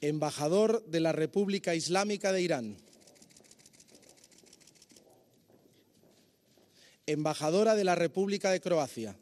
embajador de la República Islámica de Irán, embajadora de la República de Croacia,